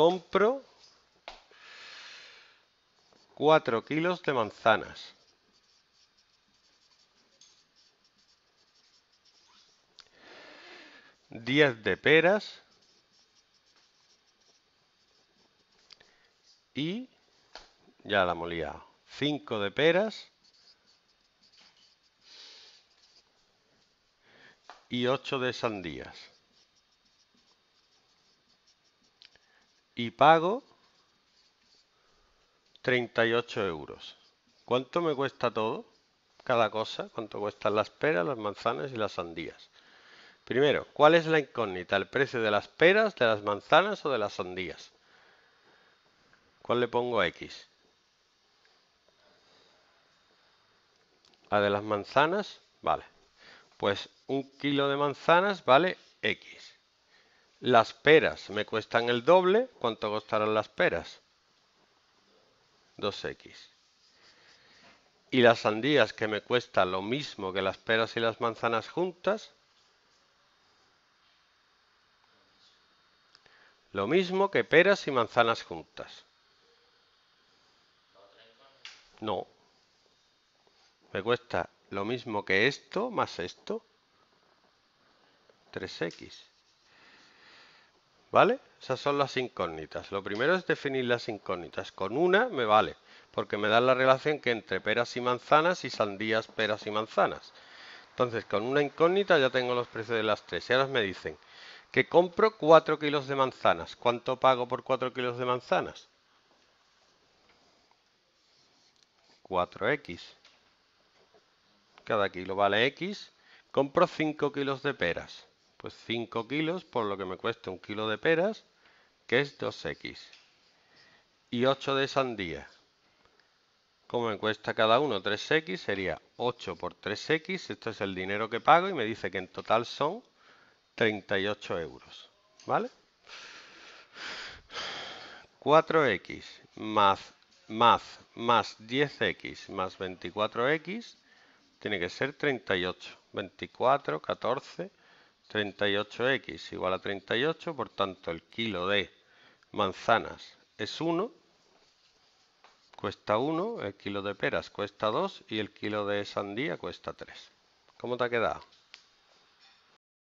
compro 4 kilos de manzanas. 10 de peras y ya la molía. 5 de peras y 8 de sandías. y pago 38 euros. ¿Cuánto me cuesta todo? Cada cosa, cuánto cuestan las peras, las manzanas y las sandías. Primero, ¿cuál es la incógnita? ¿El precio de las peras, de las manzanas o de las sandías? ¿Cuál le pongo a X? ¿La de las manzanas? Vale. Pues un kilo de manzanas vale X. Las peras me cuestan el doble. ¿Cuánto costarán las peras? 2x. Y las sandías que me cuesta lo mismo que las peras y las manzanas juntas. Lo mismo que peras y manzanas juntas. No. Me cuesta lo mismo que esto más esto. 3x. ¿Vale? Esas son las incógnitas. Lo primero es definir las incógnitas. Con una me vale, porque me da la relación que entre peras y manzanas y sandías, peras y manzanas. Entonces, con una incógnita ya tengo los precios de las tres. Y ahora me dicen que compro 4 kilos de manzanas. ¿Cuánto pago por 4 kilos de manzanas? 4X. Cada kilo vale X. Compro 5 kilos de peras. Pues 5 kilos por lo que me cuesta un kilo de peras, que es 2x. Y 8 de sandía. Como me cuesta cada uno 3x, sería 8 por 3x. Esto es el dinero que pago y me dice que en total son 38 euros. ¿Vale? 4x más, más 10x más 24x tiene que ser 38. 24, 14, 38x igual a 38, por tanto el kilo de manzanas es 1, cuesta 1, el kilo de peras cuesta 2 y el kilo de sandía cuesta 3. ¿Cómo te ha quedado?